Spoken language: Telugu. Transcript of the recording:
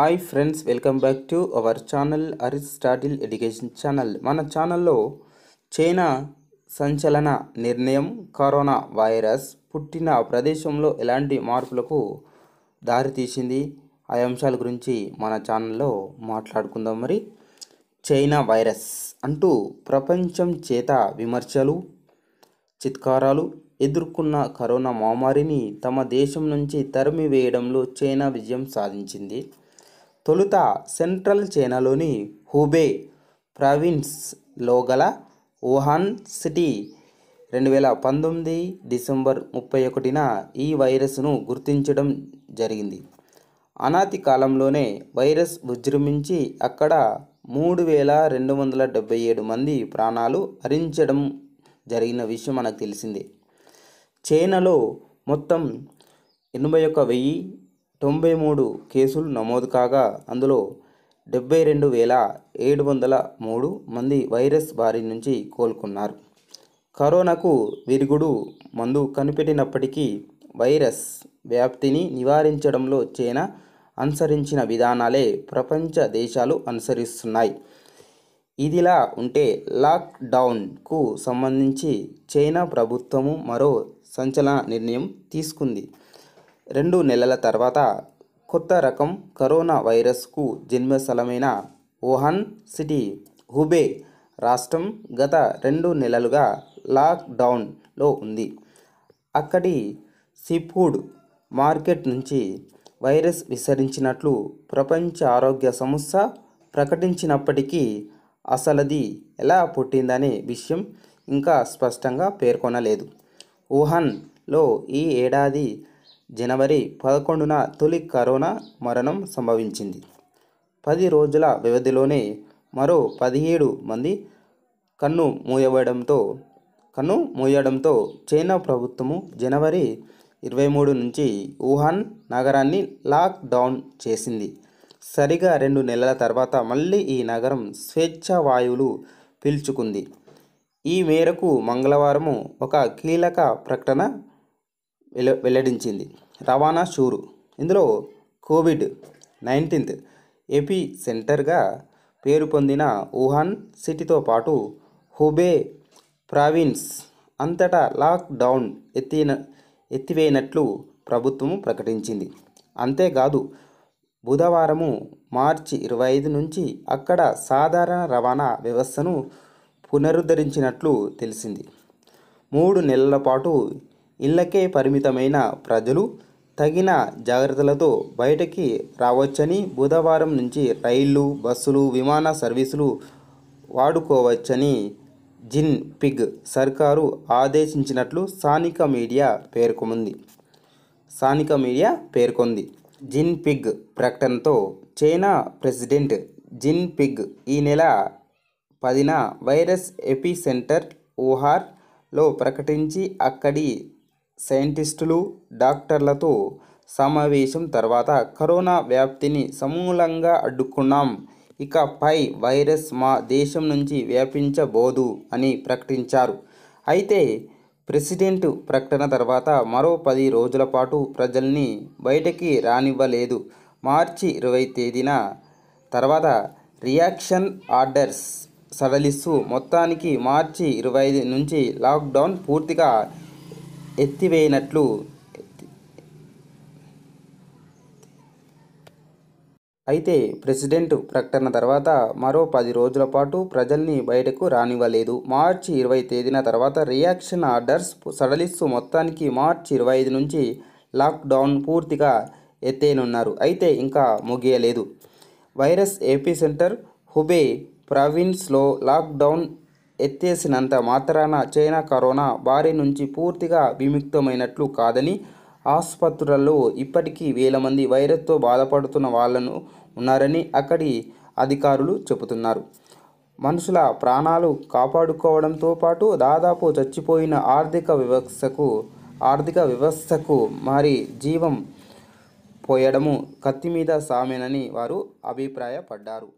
hi friends welcome back to our channel Aristotle education channel మన ఛానల్లో చైనా సంచలన నిర్ణయం కరోనా వైరస్ పుట్టిన ప్రదేశంలో ఎలాంటి మార్పులకు దారితీసింది ఆ అంశాల గురించి మన ఛానల్లో మాట్లాడుకుందాం మరి చైనా వైరస్ అంటూ ప్రపంచం చేత విమర్శలు చిత్కారాలు ఎదుర్కొన్న కరోనా మహమ్మారిని తమ దేశం నుంచి తరిమివేయడంలో చైనా విజయం సాధించింది తొలుత సెంట్రల్ చైనాలోని హూబే ప్రావిన్స్లో గల వుహాన్ సిటీ రెండు వేల పంతొమ్మిది డిసెంబర్ ముప్పై ఒకటిన ఈ వైరస్ను గుర్తించడం జరిగింది అనాతి కాలంలోనే వైరస్ విజృంభించి అక్కడ మూడు వేల రెండు వందల డెబ్బై ఏడు మంది ప్రాణాలు హరించడం జరిగిన విషయం మనకు తెలిసిందే చైనాలో మొత్తం ఎనభై ఒక వెయ్యి తొంభై మూడు కేసులు నమోదు కాగా అందులో డెబ్బై రెండు వేల ఏడు వందల మూడు మంది వైరస్ బారి నుంచి కోలుకున్నారు కరోనాకు విరుగుడు మందు కనిపెట్టినప్పటికీ వైరస్ వ్యాప్తిని నివారించడంలో చైనా అనుసరించిన విధానాలే ప్రపంచ దేశాలు అనుసరిస్తున్నాయి ఇదిలా ఉంటే లాక్డౌన్కు సంబంధించి చైనా ప్రభుత్వము మరో సంచలన నిర్ణయం తీసుకుంది రెండు నెలల తర్వాత కొత్త రకం కరోనా వైరస్కు జన్మస్థలమైన వుహాన్ సిటీ హుబే రాష్ట్రం గత రెండు నెలలుగా లాక్డౌన్లో ఉంది అక్కడి సీఫుడ్ మార్కెట్ నుంచి వైరస్ విసరించినట్లు ప్రపంచ ఆరోగ్య సంస్థ ప్రకటించినప్పటికీ అసలది ఎలా పుట్టిందనే విషయం ఇంకా స్పష్టంగా పేర్కొనలేదు వుహాన్లో ఈ ఏడాది జనవరి పదకొండున తొలి కరోనా మరణం సంభవించింది పది రోజుల వ్యవధిలోనే మరో పదిహేడు మంది కన్ను మూయబడంతో కన్ను మూయడంతో చైనా ప్రభుత్వము జనవరి ఇరవై మూడు నుంచి వుహాన్ నగరాన్ని లాక్డౌన్ చేసింది సరిగా రెండు నెలల తర్వాత మళ్ళీ ఈ నగరం స్వేచ్ఛ వాయువులు పీల్చుకుంది ఈ మేరకు మంగళవారం ఒక కీలక ప్రకటన వెల్లడించింది రవాణా షూరు ఇందులో కోవిడ్ నైన్టీన్త్ ఏపీ సెంటర్గా పేరు పొందిన వుహాన్ సిటీతో పాటు హుబే ప్రావిన్స్ అంతటా లాక్డౌన్ ఎత్తిన ఎత్తివేయనట్లు ప్రభుత్వం ప్రకటించింది అంతేకాదు బుధవారము మార్చి ఇరవై ఐదు నుంచి అక్కడ సాధారణ రవాణా వ్యవస్థను పునరుద్ధరించినట్లు తెలిసింది మూడు నెలల పాటు ఇళ్లకే పరిమితమైన ప్రజలు తగిన జాగ్రత్తలతో బయటకి రావచ్చని బుధవారం నుంచి రైళ్లు బస్సులు విమాన సర్వీసులు వాడుకోవచ్చని జిన్ పిగ్ సర్కారు ఆదేశించినట్లు స్థానిక మీడియా పేర్కొంది స్థానిక మీడియా పేర్కొంది జిన్ పిగ్ ప్రకటనతో చైనా ప్రెసిడెంట్ జిన్ పిగ్ ఈ నెల పదిన వైరస్ ఎపిసెంటర్ ఊహార్లో ప్రకటించి అక్కడి సైంటిస్టులు డాక్టర్లతో సమావేశం తర్వాత కరోనా వ్యాప్తిని సమూలంగా అడ్డుకున్నాం ఇక పై వైరస్ మా దేశం నుంచి వ్యాపించబోదు అని ప్రకటించారు అయితే ప్రెసిడెంట్ ప్రకటన తర్వాత మరో పది రోజుల పాటు ప్రజల్ని బయటకి రానివ్వలేదు మార్చి ఇరవై తేదీన తర్వాత రియాక్షన్ ఆర్డర్స్ సడలిస్తూ మొత్తానికి మార్చి ఇరవై ఐదు నుంచి లాక్డౌన్ పూర్తిగా ఎత్తివేయనట్లు అయితే ప్రెసిడెంట్ ప్రకటన తర్వాత మరో పది రోజుల పాటు ప్రజల్ని బయటకు రానివ్వలేదు మార్చి ఇరవై తేదీన తర్వాత రియాక్షన్ ఆర్డర్స్ సడలిస్తూ మొత్తానికి మార్చి ఇరవై ఐదు నుంచి లాక్డౌన్ పూర్తిగా ఎత్తేనున్నారు అయితే ఇంకా ముగియలేదు వైరస్ ఏపీ సెంటర్ హుబే ప్రావిన్స్లో లాక్డౌన్ ఎత్తేసినంత మాత్రాన చైనా కరోనా బారి నుంచి పూర్తిగా విముక్తమైనట్లు కాదని ఆసుపత్రులలో ఇప్పటికీ వేల మంది వైరస్తో బాధపడుతున్న వాళ్ళను ఉన్నారని అక్కడి అధికారులు చెబుతున్నారు మనుషుల ప్రాణాలు కాపాడుకోవడంతో పాటు దాదాపు చచ్చిపోయిన ఆర్థిక వ్యవస్థకు ఆర్థిక వ్యవస్థకు మరి జీవం పోయడము కత్తి మీద సామెనని వారు అభిప్రాయపడ్డారు